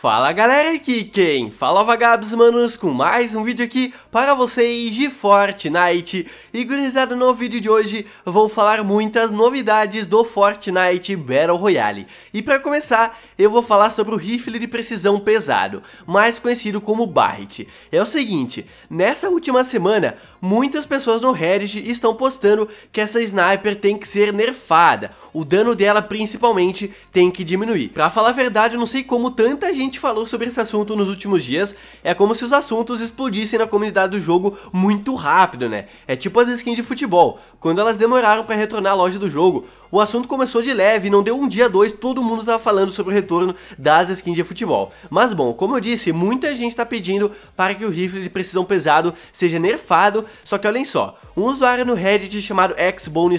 Fala galera, aqui quem? Fala vagabos manos com mais um vídeo aqui para vocês de Fortnite E gurizada, no vídeo de hoje vou falar muitas novidades do Fortnite Battle Royale E para começar, eu vou falar sobre o rifle de precisão pesado, mais conhecido como Barret. É o seguinte, nessa última semana, muitas pessoas no Reddit estão postando que essa sniper tem que ser nerfada, o dano dela principalmente tem que diminuir. Pra falar a verdade, eu não sei como tanta gente falou sobre esse assunto nos últimos dias, é como se os assuntos explodissem na comunidade do jogo muito rápido, né? É tipo as skins de futebol, quando elas demoraram para retornar à loja do jogo, o assunto começou de leve, não deu um dia dois, todo mundo estava falando sobre o retorno das skins de futebol. Mas bom, como eu disse, muita gente está pedindo para que o rifle de precisão pesado seja nerfado, só que olhem só, um usuário no Reddit chamado Xbone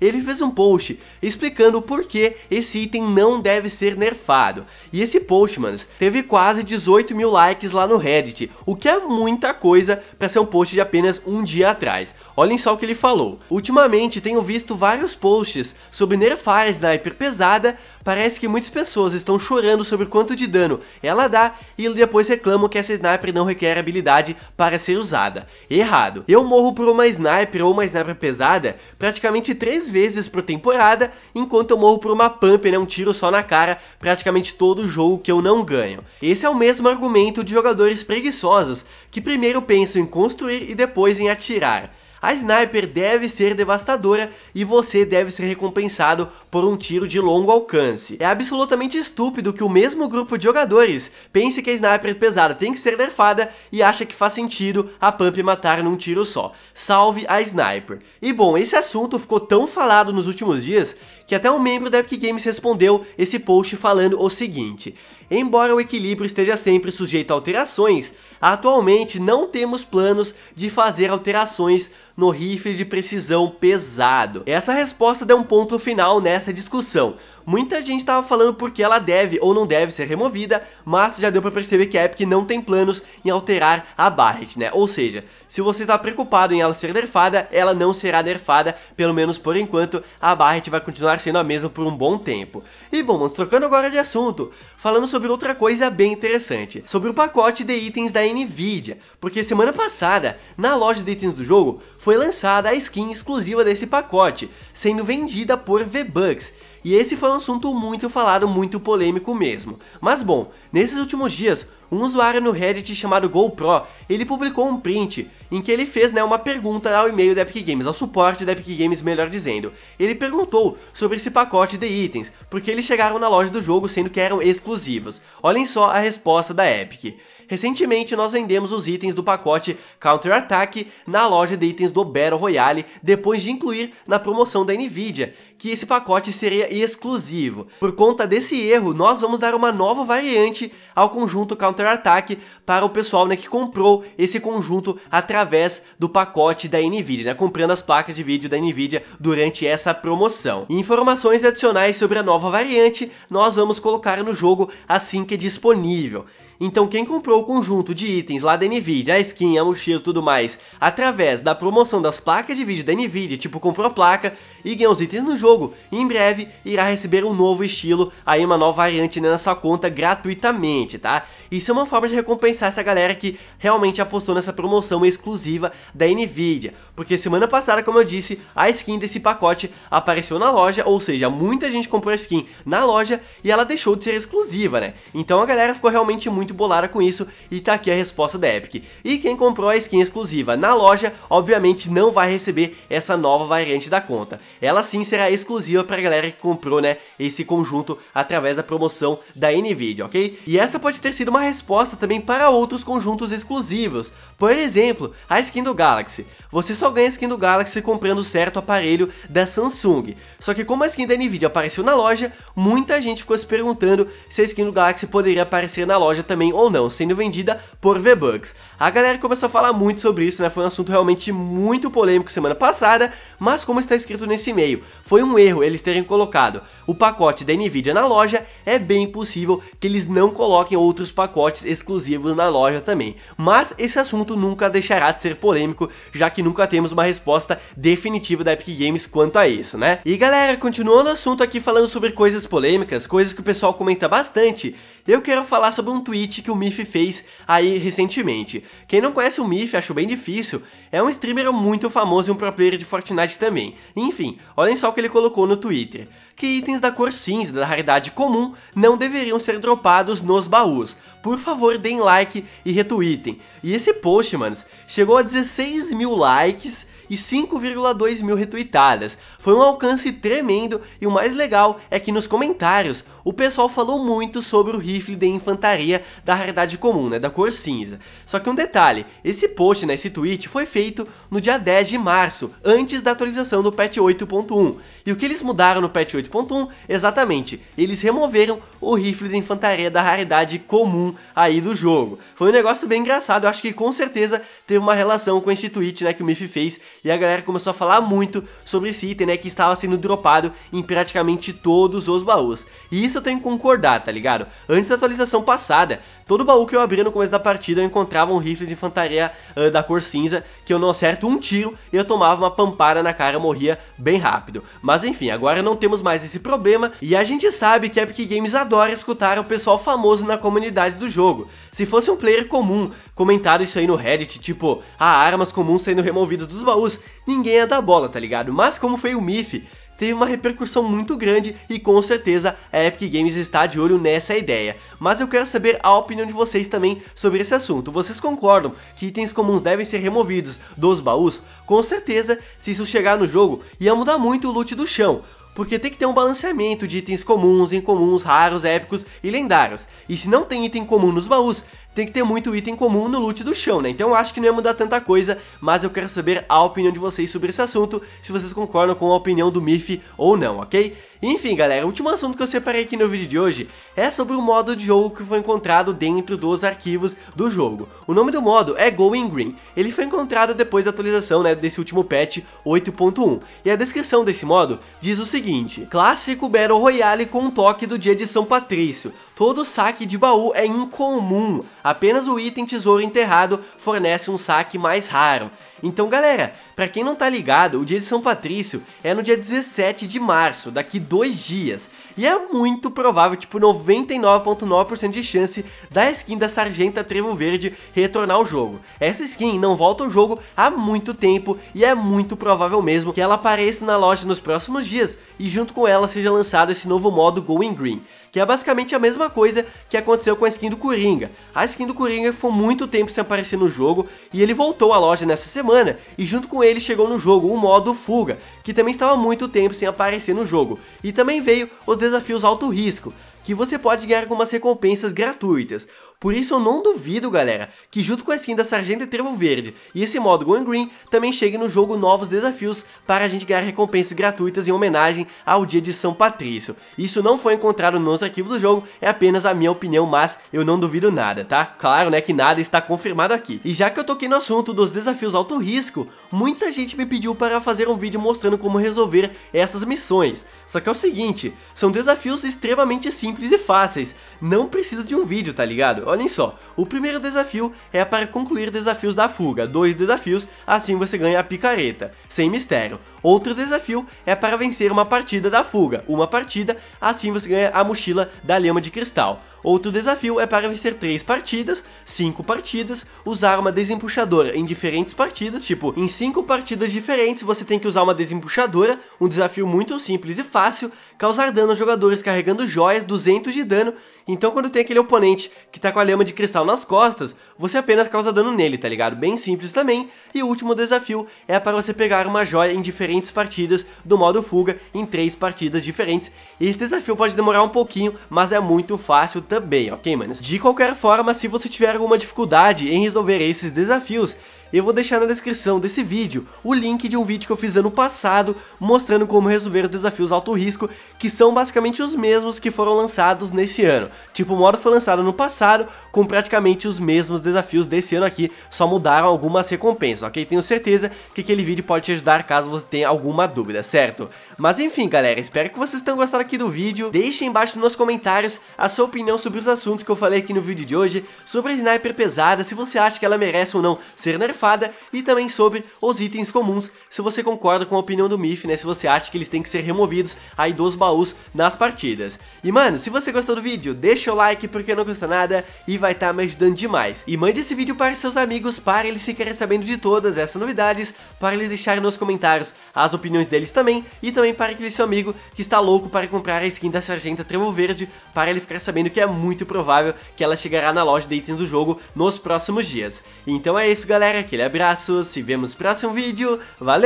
ele fez um post explicando por que esse item não deve ser nerfado. E esse post, mano, teve quase 18 mil likes lá no Reddit, o que é muita coisa para ser um post de apenas um dia atrás. Olhem só o que ele falou. Ultimamente tenho visto vários posts posts sobre nerfar a sniper pesada, parece que muitas pessoas estão chorando sobre quanto de dano ela dá e depois reclamam que essa sniper não requer habilidade para ser usada. Errado. Eu morro por uma sniper ou uma sniper pesada praticamente três vezes por temporada, enquanto eu morro por uma pump, né, um tiro só na cara, praticamente todo jogo que eu não ganho. Esse é o mesmo argumento de jogadores preguiçosos, que primeiro pensam em construir e depois em atirar. A sniper deve ser devastadora e você deve ser recompensado por um tiro de longo alcance. É absolutamente estúpido que o mesmo grupo de jogadores pense que a sniper pesada tem que ser nerfada e acha que faz sentido a pump matar num tiro só. Salve a sniper. E bom, esse assunto ficou tão falado nos últimos dias que até um membro da Epic Games respondeu esse post falando o seguinte: Embora o equilíbrio esteja sempre sujeito a alterações, atualmente não temos planos de fazer alterações no rifle de precisão pesado. Essa resposta deu um ponto final nessa discussão. Muita gente estava falando porque ela deve ou não deve ser removida, mas já deu para perceber que a Epic não tem planos em alterar a Barret, né? Ou seja, se você está preocupado em ela ser nerfada, ela não será nerfada, pelo menos por enquanto, a Barret vai continuar sendo a mesma por um bom tempo. E bom, mas trocando agora de assunto, falando sobre outra coisa bem interessante, sobre o pacote de itens da Nvidia, porque semana passada, na loja de itens do jogo, foi lançada a skin exclusiva desse pacote, sendo vendida por V-Bucks, e esse foi um assunto muito falado, muito polêmico mesmo. Mas bom, nesses últimos dias um usuário no Reddit chamado GoPro, ele publicou um print em que ele fez né, uma pergunta ao e-mail da Epic Games, ao suporte da Epic Games, melhor dizendo. Ele perguntou sobre esse pacote de itens, porque eles chegaram na loja do jogo sendo que eram exclusivos. Olhem só a resposta da Epic. Recentemente nós vendemos os itens do pacote Counter Attack na loja de itens do Battle Royale, depois de incluir na promoção da Nvidia, que esse pacote seria exclusivo. Por conta desse erro, nós vamos dar uma nova variante ao conjunto Counter Attack para o pessoal né, que comprou esse conjunto através através do pacote da NVIDIA, né, comprando as placas de vídeo da NVIDIA durante essa promoção. informações adicionais sobre a nova variante nós vamos colocar no jogo assim que é disponível. Então quem comprou o conjunto de itens lá da Nvidia, a skin, a mochila e tudo mais, através da promoção das placas de vídeo da Nvidia, tipo comprou a placa e ganhou os itens no jogo, em breve irá receber um novo estilo, aí uma nova variante né, na sua conta gratuitamente, tá? Isso é uma forma de recompensar essa galera que realmente apostou nessa promoção exclusiva da Nvidia, porque semana passada, como eu disse, a skin desse pacote apareceu na loja, ou seja, muita gente comprou a skin na loja e ela deixou de ser exclusiva, né? Então a galera ficou realmente muito muito bolada com isso e tá aqui a resposta da Epic. E quem comprou a skin exclusiva na loja, obviamente não vai receber essa nova variante da conta. Ela sim será exclusiva pra galera que comprou, né, esse conjunto através da promoção da NVIDIA, ok? E essa pode ter sido uma resposta também para outros conjuntos exclusivos. Por exemplo, a skin do Galaxy. Você só ganha skin do Galaxy comprando certo aparelho da Samsung. Só que como a skin da Nvidia apareceu na loja, muita gente ficou se perguntando se a skin do Galaxy poderia aparecer na loja também ou não, sendo vendida por V-Bucks. A galera começou a falar muito sobre isso, né? Foi um assunto realmente muito polêmico semana passada, mas como está escrito nesse e-mail, foi um erro eles terem colocado o pacote da Nvidia na loja, é bem possível que eles não coloquem outros pacotes exclusivos na loja também. Mas esse assunto nunca deixará de ser polêmico, já que que nunca temos uma resposta definitiva da Epic Games quanto a isso, né? E galera, continuando o assunto aqui falando sobre coisas polêmicas, coisas que o pessoal comenta bastante, eu quero falar sobre um tweet que o Miff fez aí recentemente. Quem não conhece o Miff, acho bem difícil, é um streamer muito famoso e um pro player de Fortnite também. Enfim, olhem só o que ele colocou no Twitter. Que itens da cor cinza, da raridade comum, não deveriam ser dropados nos baús. Por favor, deem like e retweetem. E esse post, manos, chegou a 16 mil likes e 5,2 mil retweetadas. Foi um alcance tremendo e o mais legal é que nos comentários o pessoal falou muito sobre o rifle de infantaria da raridade comum, né, da cor cinza. Só que um detalhe, esse post, né, esse tweet foi feito no dia 10 de março, antes da atualização do patch 8.1. E o que eles mudaram no patch 8.1? Exatamente, eles removeram o rifle de infantaria da raridade comum aí do jogo. Foi um negócio bem engraçado, eu acho que com certeza teve uma relação com esse tweet, né, que o Miffy fez e a galera começou a falar muito sobre esse item, né, que estava sendo dropado em praticamente todos os baús. E isso eu tenho que concordar, tá ligado? Antes da atualização passada, Todo baú que eu abria no começo da partida eu encontrava um rifle de infantaria uh, da cor cinza que eu não acerto um tiro e eu tomava uma pampada na cara, morria bem rápido. Mas enfim, agora não temos mais esse problema e a gente sabe que a Epic Games adora escutar o pessoal famoso na comunidade do jogo. Se fosse um player comum, comentado isso aí no Reddit, tipo, há ah, armas comuns sendo removidas dos baús, ninguém ia dar bola, tá ligado? Mas como foi o Mif, teve uma repercussão muito grande e com certeza a Epic Games está de olho nessa ideia. Mas eu quero saber a opinião de vocês também sobre esse assunto. Vocês concordam que itens comuns devem ser removidos dos baús? Com certeza, se isso chegar no jogo, ia mudar muito o loot do chão porque tem que ter um balanceamento de itens comuns, incomuns, raros, épicos e lendários. E se não tem item comum nos baús, tem que ter muito item comum no loot do chão, né? Então eu acho que não ia mudar tanta coisa, mas eu quero saber a opinião de vocês sobre esse assunto, se vocês concordam com a opinião do Miff ou não, ok? Enfim, galera, o último assunto que eu separei aqui no vídeo de hoje é sobre o modo de jogo que foi encontrado dentro dos arquivos do jogo. O nome do modo é Going Green. Ele foi encontrado depois da atualização né, desse último patch 8.1. E a descrição desse modo diz o seguinte: Clássico Battle Royale com um toque do dia de São Patrício. Todo saque de baú é incomum. Apenas o item tesouro enterrado fornece um saque mais raro. Então, galera, para quem não tá ligado, o dia de São Patrício é no dia 17 de março, daqui 12 dois dias. E é muito provável, tipo 99,9% de chance da skin da Sargenta Trevo Verde retornar ao jogo. Essa skin não volta ao jogo há muito tempo e é muito provável mesmo que ela apareça na loja nos próximos dias e junto com ela seja lançado esse novo modo Going Green que é basicamente a mesma coisa que aconteceu com a skin do Coringa. A skin do Coringa ficou muito tempo sem aparecer no jogo e ele voltou à loja nessa semana e junto com ele chegou no jogo o modo fuga, que também estava muito tempo sem aparecer no jogo. E também veio os desafios alto risco, que você pode ganhar algumas recompensas gratuitas. Por isso eu não duvido, galera, que junto com a skin da Sargento e Trevo Verde e esse modo Going Green, também chegue no jogo novos desafios para a gente ganhar recompensas gratuitas em homenagem ao dia de São Patrício. Isso não foi encontrado nos arquivos do jogo, é apenas a minha opinião, mas eu não duvido nada, tá? Claro, né, que nada está confirmado aqui. E já que eu toquei no assunto dos desafios alto risco, muita gente me pediu para fazer um vídeo mostrando como resolver essas missões. Só que é o seguinte, são desafios extremamente simples e fáceis, não precisa de um vídeo, tá ligado? Olhem só, o primeiro desafio é para concluir desafios da fuga, dois desafios, assim você ganha a picareta, sem mistério. Outro desafio é para vencer uma partida da fuga, uma partida, assim você ganha a mochila da lema de cristal. Outro desafio é para vencer 3 partidas, 5 partidas, usar uma desempuxadora em diferentes partidas, tipo, em 5 partidas diferentes você tem que usar uma desempuxadora, um desafio muito simples e fácil, causar dano aos jogadores carregando joias, 200 de dano então quando tem aquele oponente que tá com a lama de cristal nas costas, você apenas causa dano nele, tá ligado? Bem simples também. E o último desafio é para você pegar uma joia em diferentes partidas do modo fuga, em três partidas diferentes. Esse desafio pode demorar um pouquinho, mas é muito fácil também, ok, manos? De qualquer forma, se você tiver alguma dificuldade em resolver esses desafios, eu vou deixar na descrição desse vídeo o link de um vídeo que eu fiz ano passado mostrando como resolver os desafios alto risco, que são basicamente os mesmos que foram lançados nesse ano. Tipo, o modo foi lançado no passado com praticamente os mesmos desafios desse ano aqui, só mudaram algumas recompensas, ok? Tenho certeza que aquele vídeo pode te ajudar caso você tenha alguma dúvida, certo? Mas enfim, galera, espero que vocês tenham gostado aqui do vídeo. Deixe embaixo nos comentários a sua opinião sobre os assuntos que eu falei aqui no vídeo de hoje, sobre a sniper pesada, se você acha que ela merece ou não ser nerfada, nerfada e também sobre os itens comuns se você concorda com a opinião do Miff né? Se você acha que eles têm que ser removidos aí dos baús nas partidas. E mano, se você gostou do vídeo, deixa o like porque não custa nada e vai estar tá me ajudando demais. E mande esse vídeo para seus amigos para eles ficarem sabendo de todas essas novidades, para eles deixarem nos comentários as opiniões deles também e também para aquele seu amigo que está louco para comprar a skin da Sargenta Trevo Verde para ele ficar sabendo que é muito provável que ela chegará na loja de itens do jogo nos próximos dias. Então é isso galera, aquele abraço, se vemos no próximo vídeo, valeu!